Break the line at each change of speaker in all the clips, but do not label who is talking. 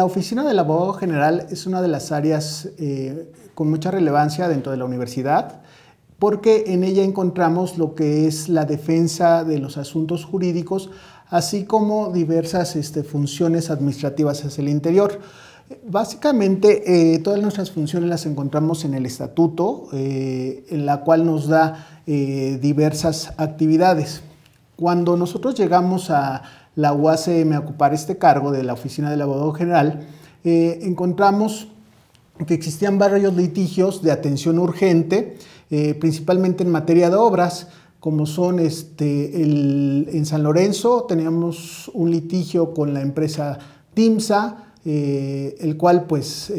la oficina del abogado general es una de las áreas eh, con mucha relevancia dentro de la universidad porque en ella encontramos lo que es la defensa de los asuntos jurídicos, así como diversas este, funciones administrativas hacia el interior. Básicamente, eh, todas nuestras funciones las encontramos en el estatuto, eh, en la cual nos da diversas actividades. Cuando nosotros llegamos a la UACM ocupar este cargo de la Oficina del Abogado General, eh, encontramos que existían varios litigios de atención urgente, eh, principalmente en materia de obras, como son este, en San Lorenzo teníamos un litigio con la empresa Timsa, eh, el cual pues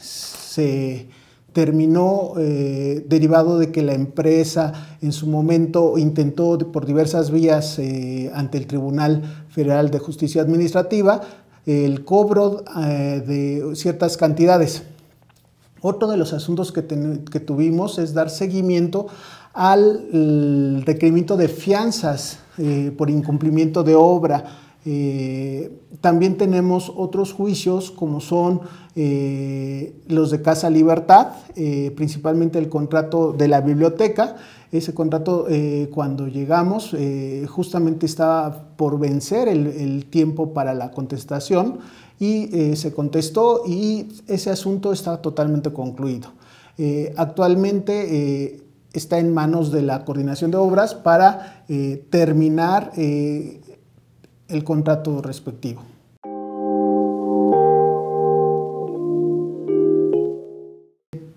se terminó eh, derivado de que la empresa en su momento intentó por diversas vías eh, ante el Tribunal Federal de Justicia Administrativa el cobro eh, de ciertas cantidades. Otro de los asuntos que tuvimos es dar seguimiento al requerimiento de fianzas por incumplimiento de obra eh, también tenemos otros juicios como son eh, los de Casa Libertad, eh, principalmente el contrato de la biblioteca. Ese contrato cuando llegamos justamente estaba por vencer el, el tiempo para la contestación y se contestó y ese asunto está totalmente concluido. actualmente está en manos de la coordinación de obras para terminar el contrato respectivo.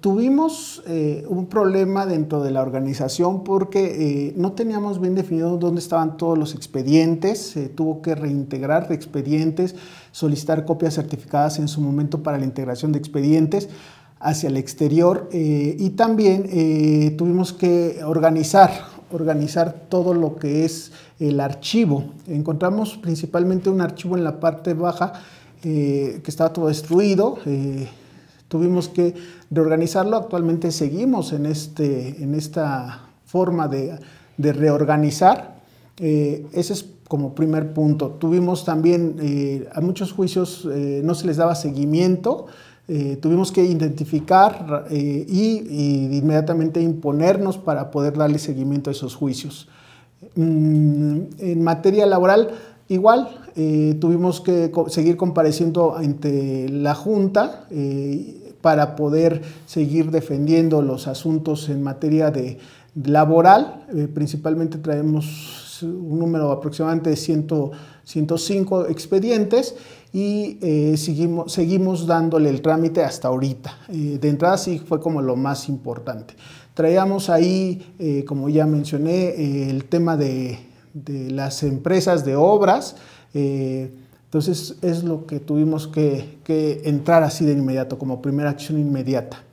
Tuvimos eh, un problema dentro de la organización porque eh, no teníamos bien definido dónde estaban todos los expedientes, se tuvo que reintegrar expedientes, solicitar copias certificadas en su momento para la integración de expedientes hacia el exterior eh, y también tuvimos que organizar organizar todo lo que es el archivo. Encontramos principalmente un archivo en la parte baja eh, que estaba todo destruido. Eh, tuvimos que reorganizarlo. Actualmente seguimos en, este, en esta forma de, reorganizar. Eh, ese es como primer punto. Tuvimos también, a muchos juicios no se les daba seguimiento. Eh, tuvimos que identificar eh, y, inmediatamente imponernos para poder darle seguimiento a esos juicios. Mm, en materia laboral, igual, eh, tuvimos que seguir compareciendo ante la Junta eh, para poder seguir defendiendo los asuntos en materia de laboral. principalmente traemos un número aproximadamente de 105 expedientes y eh, seguimos, seguimos, dándole el trámite hasta ahorita. Eh, de entrada sí fue como lo más importante. Traíamos ahí, eh, como ya mencioné, el tema de, las empresas de obras. entonces es lo que tuvimos que entrar así de inmediato, como primera acción inmediata.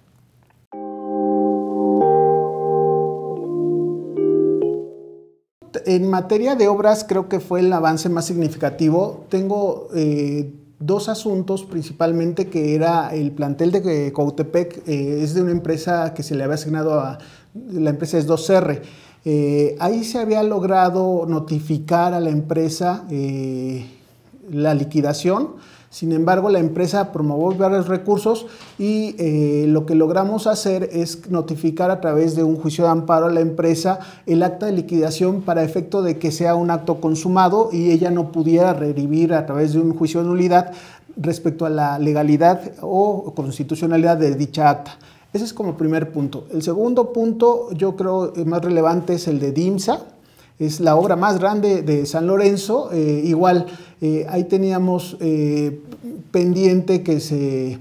en materia de obras creo que fue el avance más significativo. Tengo eh, dos asuntos principalmente que era el plantel de eh, Coutepec, eh, es de una empresa que se le había asignado a, la empresa es 2R. ahí se había logrado notificar a la empresa la liquidación sin embargo, la empresa promovió varios recursos y eh, lo que logramos hacer es notificar a través de un juicio de amparo a la empresa el acta de liquidación para efecto de que sea un acto consumado y ella no pudiera revivir a través de un juicio de nulidad respecto a la legalidad o constitucionalidad de dicha acta. Ese es como primer punto. El segundo punto, yo creo eh, más relevante, es el de DIMSA. Es la obra más grande de San Lorenzo. Eh, igual, eh, ahí teníamos eh, pendiente que se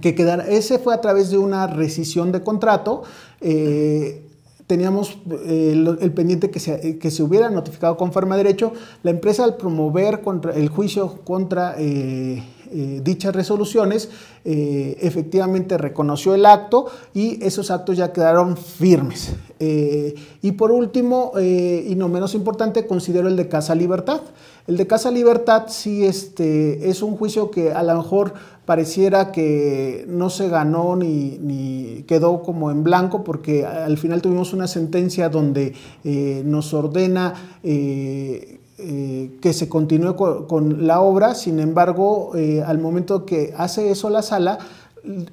que quedara. Ese fue a través de una rescisión de contrato. Eh, teníamos el, pendiente que se, hubiera notificado conforme a derecho. La empresa al promover contra, el juicio contra dichas resoluciones, efectivamente reconoció el acto y esos actos ya quedaron firmes. Eh, y por último, eh, y no menos importante, considero el de Casa Libertad. El de Casa Libertad sí este, es un juicio que a lo mejor pareciera que no se ganó ni, quedó como en blanco porque al final tuvimos una sentencia donde eh, nos ordena... que se continúe con, la obra, sin embargo, al momento que hace eso la sala,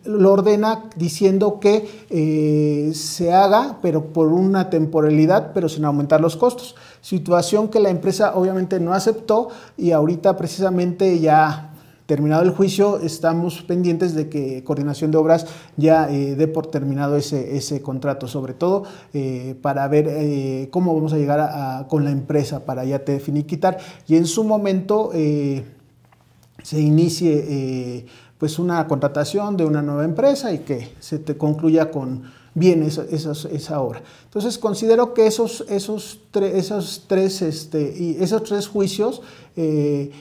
lo ordena diciendo que eh, se haga, pero por una temporalidad, pero sin aumentar los costos. Situación que la empresa obviamente no aceptó y ahorita precisamente ya terminado el juicio estamos pendientes de que Coordinación de Obras ya eh, dé por terminado ese, ese contrato, sobre todo eh, para ver cómo vamos a llegar con la empresa para ya te quitar y en su momento se inicie pues una contratación de una nueva empresa y que se te concluya con bien esa, esa, obra. Entonces considero que esos, esos, esos tres, este, y esos tres juicios eh,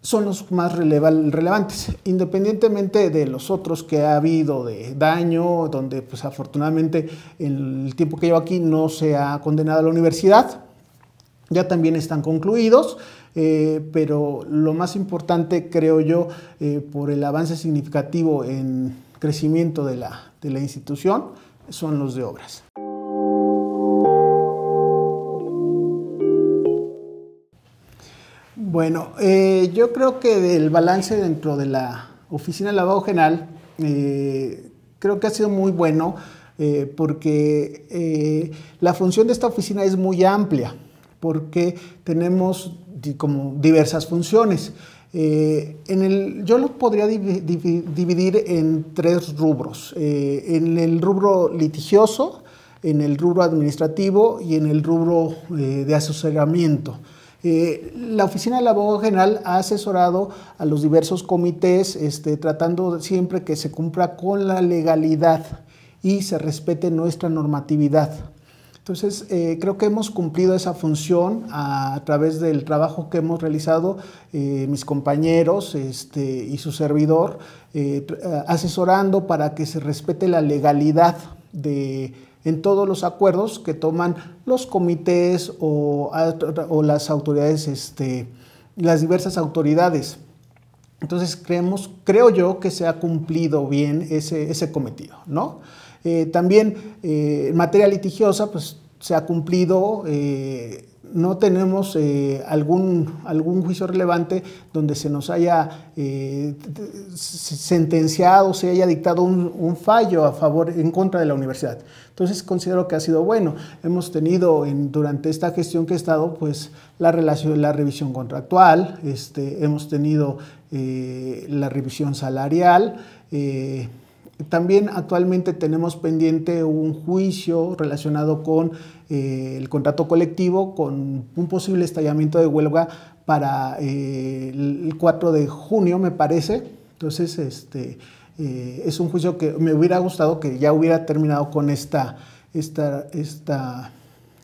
son los más relevantes, independientemente de los otros que ha habido de daño, donde pues afortunadamente el tiempo que llevo aquí no se ha condenado a la universidad, ya también están concluidos. Eh, pero lo más importante, creo yo, eh, por el avance significativo en crecimiento de la, institución, son los de obras. Bueno, eh, yo creo que del balance dentro de la Oficina de Lavado General, creo que ha sido muy bueno porque la función de esta oficina es muy amplia, porque tenemos como diversas funciones. Eh, yo lo podría dividir en tres rubros. Eh, en el rubro litigioso, en el rubro administrativo y en el rubro eh, de asesoramiento. la Oficina del Abogado General ha asesorado a los diversos comités, este, tratando siempre que se cumpla con la legalidad y se respete nuestra normatividad. Entonces, eh, creo que hemos cumplido esa función a, través del trabajo que hemos realizado eh, mis compañeros este, y su servidor, eh, asesorando para que se respete la legalidad en todos los acuerdos que toman los comités o, las autoridades, este, las diversas autoridades. Entonces, creemos, creo yo que se ha cumplido bien ese, ese cometido, ¿no? Eh, también eh, en materia litigiosa, pues se ha cumplido, eh, no tenemos algún, algún juicio relevante donde se nos haya sentenciado, se haya dictado un, fallo a favor, en contra de la universidad. Entonces considero que ha sido bueno. Hemos tenido durante esta gestión que he estado, pues la la revisión contractual, este, hemos tenido la revisión salarial. También actualmente tenemos pendiente un juicio relacionado con eh, el contrato colectivo, con un posible estallamiento de huelga para eh, el 4 de junio, me parece. Entonces, este, eh, es un juicio que me hubiera gustado que ya hubiera terminado con esta, esta, esta,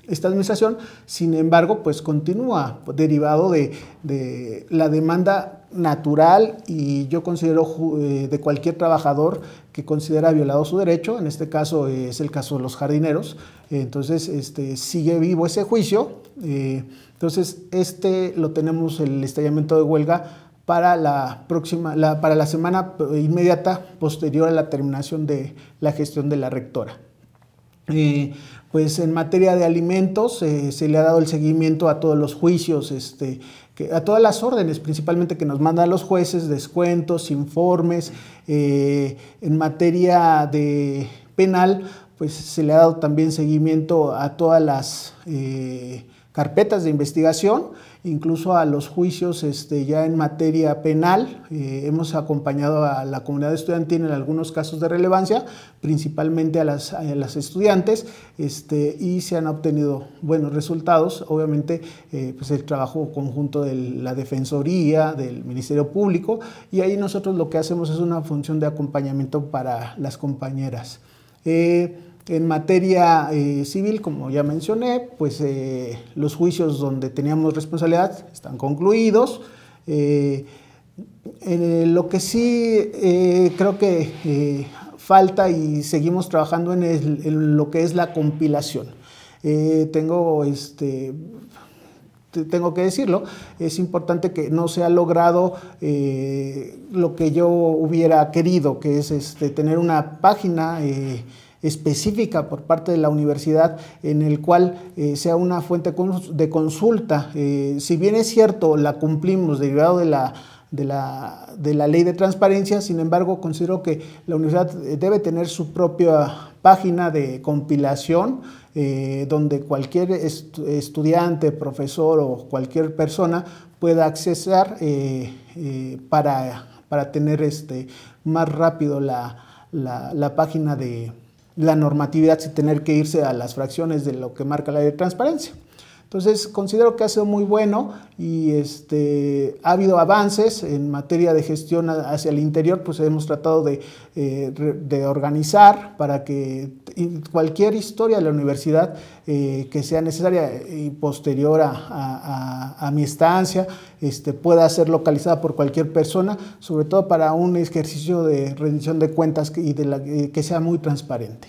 esta administración. Sin embargo, pues continúa derivado de, de la demanda natural y yo considero eh, de cualquier trabajador que considera violado su derecho, en este caso eh, es el caso de los jardineros, eh, entonces este, sigue vivo ese juicio, entonces este lo tenemos el estallamiento de huelga para la próxima, para la semana inmediata posterior a la terminación de la gestión de la rectora. pues en materia de alimentos se le ha dado el seguimiento a todos los juicios este, a todas las órdenes, principalmente que nos mandan los jueces, descuentos, informes, eh, en materia de penal, pues se le ha dado también seguimiento a todas las... Eh, carpetas de investigación, incluso a los juicios este, ya en materia penal. Eh, hemos acompañado a la comunidad estudiantil en algunos casos de relevancia, principalmente a las, estudiantes, este, y se han obtenido buenos resultados. Obviamente, eh, pues el trabajo conjunto de la Defensoría, del Ministerio Público, y ahí nosotros lo que hacemos es una función de acompañamiento para las compañeras. Eh, en materia eh, civil, como ya mencioné, pues eh, los juicios donde teníamos responsabilidad están concluidos. Eh, lo que sí creo que falta y seguimos trabajando en, lo que es la compilación. tengo este, tengo que decirlo, es importante que no se ha logrado lo que yo hubiera querido, que es este, tener una página específica por parte de la universidad en el cual eh, sea una fuente de consulta. Eh, si bien es cierto, la cumplimos derivado de la de la, de la, ley de transparencia, sin embargo considero que la universidad eh, debe tener su propia página de compilación donde cualquier estudiante, profesor o cualquier persona pueda acceder para, tener este, más rápido la, la página de la normatividad sin tener que irse a las fracciones de lo que marca la ley de transparencia. Entonces, considero que ha sido muy bueno y este, ha habido avances en materia de gestión hacia el interior, pues hemos tratado de, eh, organizar para que cualquier historia de la universidad eh, que sea necesaria y posterior a, mi estancia este, pueda ser localizada por cualquier persona, sobre todo para un ejercicio de rendición de cuentas y eh, que sea muy transparente.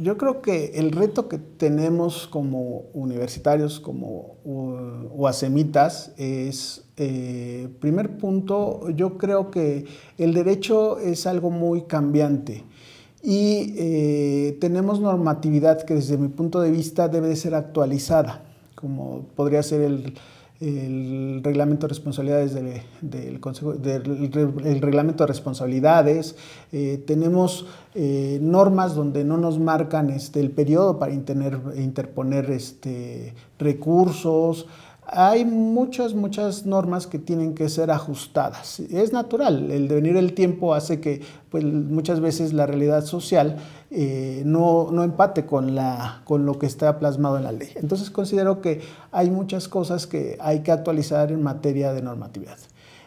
yo creo que el reto que tenemos como universitarios, como asemitas es, eh, primer punto, yo creo que el derecho es algo muy cambiante y eh, tenemos normatividad que desde mi punto de vista debe de ser actualizada, como podría ser el el reglamento de responsabilidades del, del Consejo, del, el reglamento de responsabilidades, eh, tenemos eh, normas donde no nos marcan este, el periodo para interponer este, recursos, hay muchas, muchas normas que tienen que ser ajustadas. Es natural, el devenir del tiempo hace que pues, muchas veces la realidad social eh, no, no, empate con, la, con lo que está plasmado en la ley. Entonces considero que hay muchas cosas que hay que actualizar en materia de normatividad.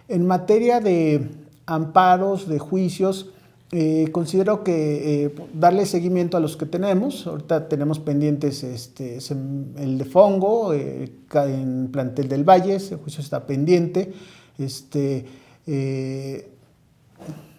En materia de amparos, de juicios, eh, considero que eh, darle seguimiento a los que tenemos, ahorita tenemos pendientes este, el de Fongo, eh, en plantel del Valle, ese juicio está pendiente. Este,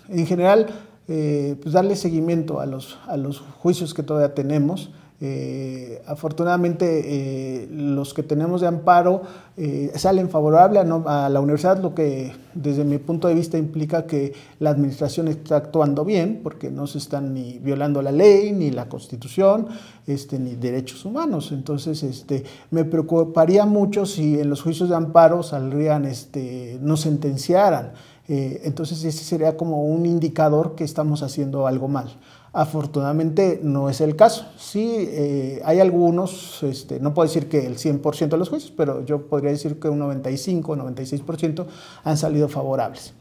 en general, pues darle seguimiento a los juicios que todavía tenemos. Eh, afortunadamente eh, los que tenemos de amparo eh, salen favorable a, la universidad, lo que desde mi punto de vista implica que la administración está actuando bien, porque no se están ni violando la ley, ni la constitución, este, ni derechos humanos. Entonces, este, me preocuparía mucho si en los juicios de amparo saldrían, este, no sentenciaran. entonces, ese sería como un indicador que estamos haciendo algo mal. Afortunadamente no es el caso. Sí, eh, hay algunos, este, no puedo decir que el 100% de los jueces, pero yo podría decir que un 95 o 96% han salido favorables.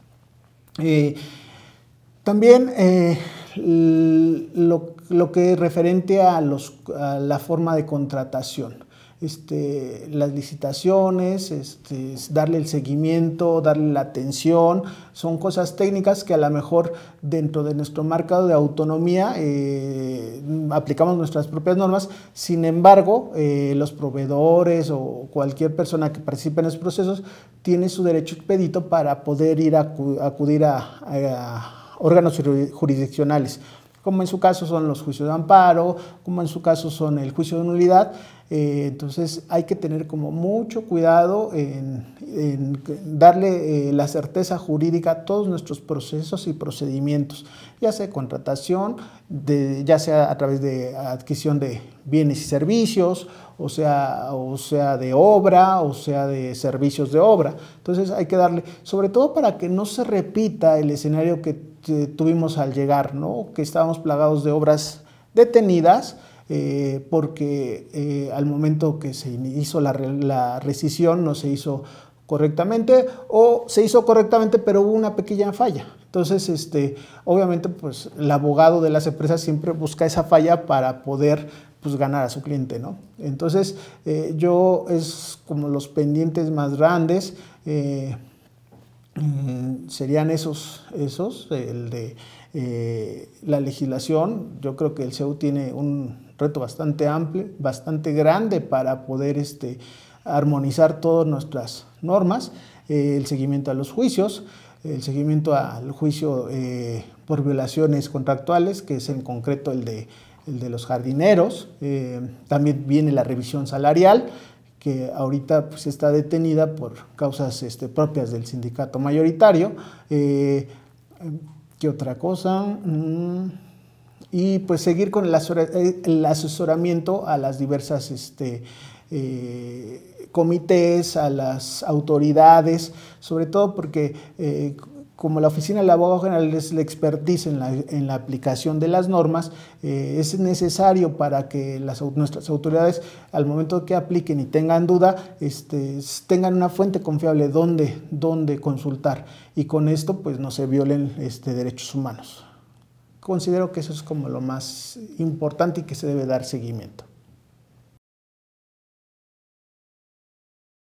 Eh, también eh, lo, que es referente a la forma de contratación este, las licitaciones, este, darle el seguimiento, darle la atención, son cosas técnicas que a lo mejor dentro de nuestro mercado de autonomía eh, aplicamos nuestras propias normas, sin embargo eh, los proveedores o cualquier persona que participe en los procesos tiene su derecho expedito para poder ir a acudir a órganos jurisdiccionales como en su caso son los juicios de amparo, como en su caso son el juicio de nulidad. Eh, entonces hay que tener como mucho cuidado en, darle eh, la certeza jurídica a todos nuestros procesos y procedimientos, ya sea contratación, de, ya sea a través de adquisición de bienes y servicios, o sea, o sea de obra, o sea de servicios de obra. Entonces hay que darle, sobre todo para que no se repita el escenario que eh, tuvimos al llegar, ¿no? que estábamos plagados de obras detenidas, eh, porque eh, al momento que se hizo la, rescisión no se hizo correctamente o se hizo correctamente pero hubo una pequeña falla. Entonces, este, obviamente, pues el abogado de las empresas siempre busca esa falla para poder pues, ganar a su cliente, ¿no? Entonces, yo es como los pendientes más grandes. Mm, serían esos, esos, el de eh, la legislación. Yo creo que el CEU tiene un reto bastante amplio, bastante grande para poder este, armonizar todas nuestras normas, eh, el seguimiento a los juicios, el seguimiento al juicio eh, por violaciones contractuales, que es en concreto el de, el de los jardineros, también viene la revisión salarial, que ahorita pues, está detenida por causas este, propias del sindicato mayoritario. Eh, ¿Qué otra cosa? Mm, y pues seguir con el, asesoramiento a las diversas este, eh, comités, a las autoridades, sobre todo porque eh, como la Oficina del Abogado General es la expertise en la, aplicación de las normas, eh, es necesario para que nuestras autoridades, al momento que apliquen y tengan duda, este, tengan una fuente confiable donde, consultar y con esto pues no se violen este, derechos humanos. Considero que eso es como lo más importante y que se debe dar seguimiento.